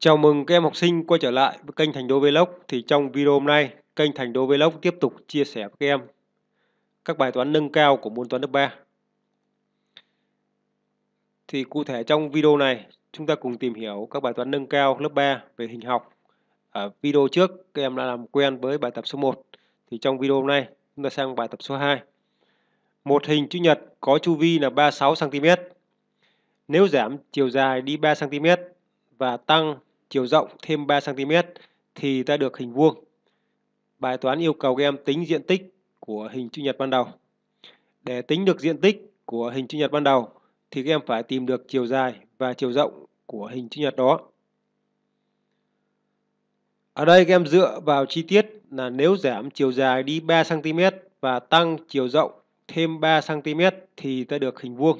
Chào mừng các em học sinh quay trở lại với kênh Thành Đô Vlog. Thì trong video hôm nay, kênh Thành Đô Vlog tiếp tục chia sẻ với các em các bài toán nâng cao của môn toán lớp 3. Thì cụ thể trong video này, chúng ta cùng tìm hiểu các bài toán nâng cao lớp 3 về hình học. Ở video trước, các em đã làm quen với bài tập số 1. Thì trong video hôm nay, chúng ta sang bài tập số 2. Một hình chữ nhật có chu vi là 36 cm. Nếu giảm chiều dài đi 3 cm và tăng chiều rộng thêm 3cm thì ta được hình vuông. Bài toán yêu cầu các em tính diện tích của hình chữ nhật ban đầu. Để tính được diện tích của hình chữ nhật ban đầu thì các em phải tìm được chiều dài và chiều rộng của hình chữ nhật đó. Ở đây các em dựa vào chi tiết là nếu giảm chiều dài đi 3cm và tăng chiều rộng thêm 3cm thì ta được hình vuông.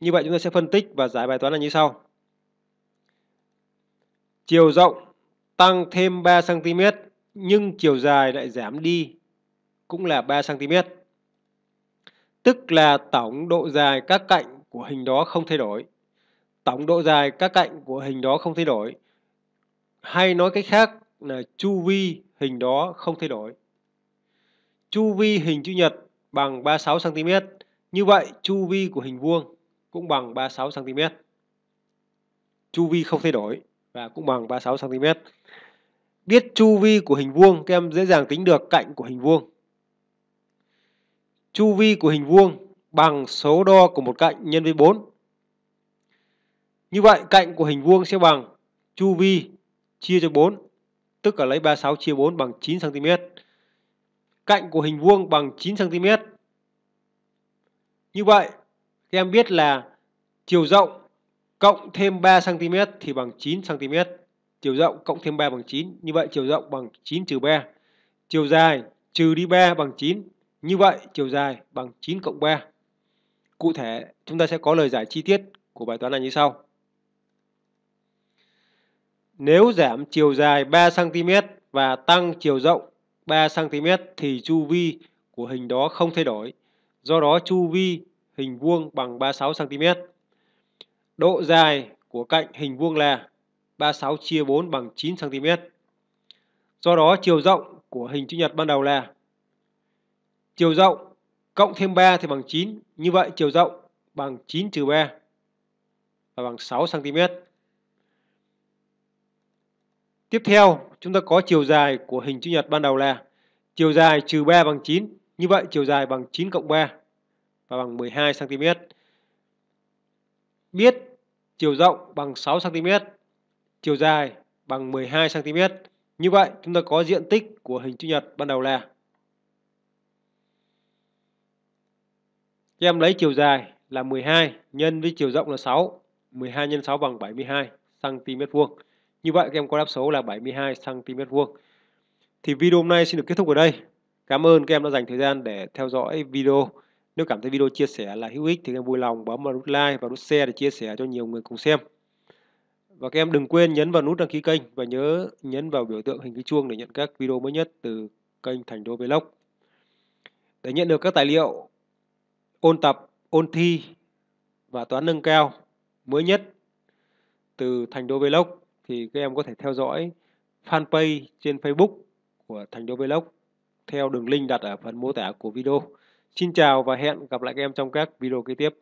Như vậy chúng ta sẽ phân tích và giải bài toán là như sau. Chiều rộng tăng thêm 3cm nhưng chiều dài lại giảm đi cũng là 3cm. Tức là tổng độ dài các cạnh của hình đó không thay đổi. Tổng độ dài các cạnh của hình đó không thay đổi. Hay nói cách khác là chu vi hình đó không thay đổi. Chu vi hình chữ nhật bằng 36cm. Như vậy chu vi của hình vuông cũng bằng 36cm. Chu vi không thay đổi và cũng bằng 36 cm. Biết chu vi của hình vuông, các em dễ dàng tính được cạnh của hình vuông. Chu vi của hình vuông bằng số đo của một cạnh nhân với 4. Như vậy cạnh của hình vuông sẽ bằng chu vi chia cho 4, tức là lấy 36 chia 4 bằng 9 cm. Cạnh của hình vuông bằng 9 cm. Như vậy, các em biết là chiều rộng cộng thêm 3 cm thì bằng 9 cm. Chiều rộng cộng thêm 3 bằng 9. Như vậy chiều rộng bằng 9 trừ 3. Chiều dài trừ đi 3 bằng 9. Như vậy chiều dài bằng 9 cộng 3. Cụ thể chúng ta sẽ có lời giải chi tiết của bài toán này như sau. Nếu giảm chiều dài 3 cm và tăng chiều rộng 3 cm thì chu vi của hình đó không thay đổi. Do đó chu vi hình vuông bằng 36 cm. Độ dài của cạnh hình vuông là 36 chia 4 bằng 9cm. Do đó chiều rộng của hình chữ nhật ban đầu là chiều rộng cộng thêm 3 thì bằng 9. Như vậy chiều rộng bằng 9 trừ 3 và bằng 6cm. Tiếp theo, chúng ta có chiều dài của hình chữ nhật ban đầu là chiều dài trừ 3 bằng 9. Như vậy chiều dài bằng 9 cộng 3 và bằng 12cm. Biết chiều rộng bằng 6 cm, chiều dài bằng 12 cm. Như vậy, chúng ta có diện tích của hình chữ nhật ban đầu là Các em lấy chiều dài là 12 nhân với chiều rộng là 6, 12 nhân 6 bằng 72 cm vuông. Như vậy các em có đáp số là 72 cm vuông. Thì video hôm nay xin được kết thúc ở đây. Cảm ơn các em đã dành thời gian để theo dõi video. Nếu cảm thấy video chia sẻ là hữu ích thì em vui lòng bấm vào nút like và nút share để chia sẻ cho nhiều người cùng xem. Và các em đừng quên nhấn vào nút đăng ký kênh và nhớ nhấn vào biểu tượng hình cái chuông để nhận các video mới nhất từ kênh Thành Đô Vlog. Để nhận được các tài liệu ôn tập, ôn thi và toán nâng cao mới nhất từ Thành Đô Vlog thì các em có thể theo dõi fanpage trên Facebook của Thành Đô Vlog theo đường link đặt ở phần mô tả của video. Xin chào và hẹn gặp lại các em trong các video kế tiếp.